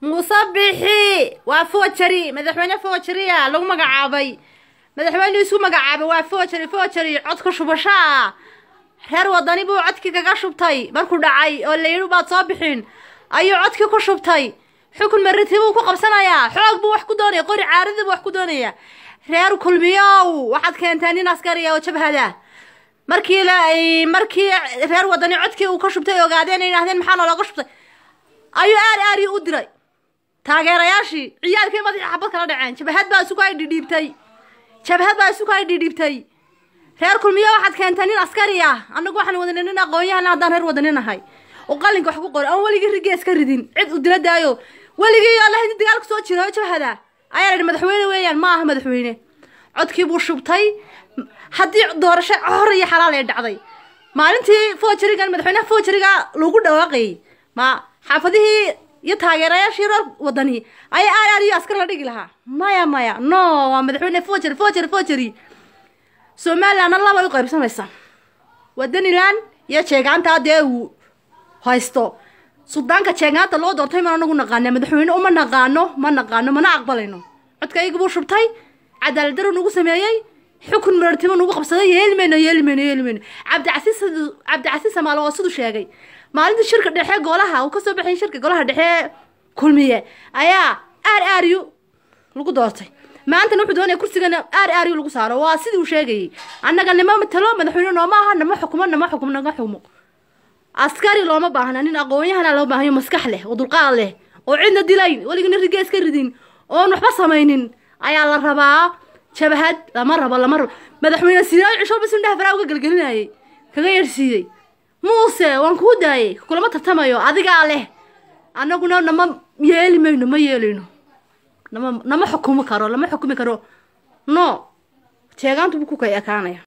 musabixi waa fojeri madaxweyne fojariya ah, lagu magacaabay madaxweynuu isu magacaabay waa fojari fojari codka shubashaa reer wadani buu codkii kaga shubtay markuu dhacay oo la baad soo bixin ayuu codkii ku shubtay xukun mariti buu ku qabsanayaa xoog buu wax ku doonaya qori caarida buu wax ku doonaya reer kulmiyow waxaad keentaa nin askariya oo jabhada markii la markii reer wadani codkii uu ka shubtay ogaadeen ay idhahdeen maxaa noolooga shubtay ayuu aar aari u diray taageerayaashii ciyaalkii madaxii xabad ah kala dhaceen jabahad baa isugu ay dhidhiibtay jabahad baa isugu ay dhidhiibtay reer kulmiyo waxaad keentay nin askari ah annagu waxaan wadanin nin aqoon-yahanna haddaan reer wadaninnahay oo qalinka wax ku qora aan weligii rigees ka ridin cid u dila weligii yoo in dagaalku soo jiro jabhada ayaa laidhi madaxweyne weeyaan ma aha madaxweyne codkii buu shubtay haddii doorasho hor iyo xalaal ee dhacday maalintii foojarigan madaxweynaha foojariga lagu dhawaaqayay ma xaafadihii iyo taageerayaashii reer wadani ayaa aar aad iyo askar la dhigi lahaa maya maya no waa madaxweyne fojer fojer fojery somalilandna labay u qaybsamaysaa wadaniland iyo jeegaanta dee uu haysto sudaanka jeegaanta loo doortay maan anagu naqaana madaxweyne uma naqaano ma naqaano mana aqbalayno codka iyagibuu shubtay cadaalad daro nagu sameeyey xukun marartimo nagu qabsaday yeelmayno yeelmayno yeelmayno cabdicasiis cabdicasiis samaalo waa siduu sheegay maalinta shirka dhexe golaha uu kasoo baxay shirka golaha dhexe kulmiye ayaa aar aaryu lagu doortay maantana wuxuu doonaya kursigana aar aaryu lagu saaro waa sidii uu sheegayay annaga nima matalo madaxweyne nooma aha nama xukumo nama xukumo naga xumo askari looma baahna nin aqoonyahana yahana loo baahayo maskax leh oo dulqaad leh oo cidna dilayn weligana riga iska ridin oon waxba samaynin ayaa la rabaa jabahad lama rabo lama rabo madaxweyne siiraay cishoolba faraa uga gelgelinayay kaga yarsiiyey muuse waan kuu daayay kulama tartamayo adigaa leh annaguna nama yeeli mayno ma yeelayno nama nama xukumi karo lama xukumi karo no jeegaantu buu ku kay ekaanaya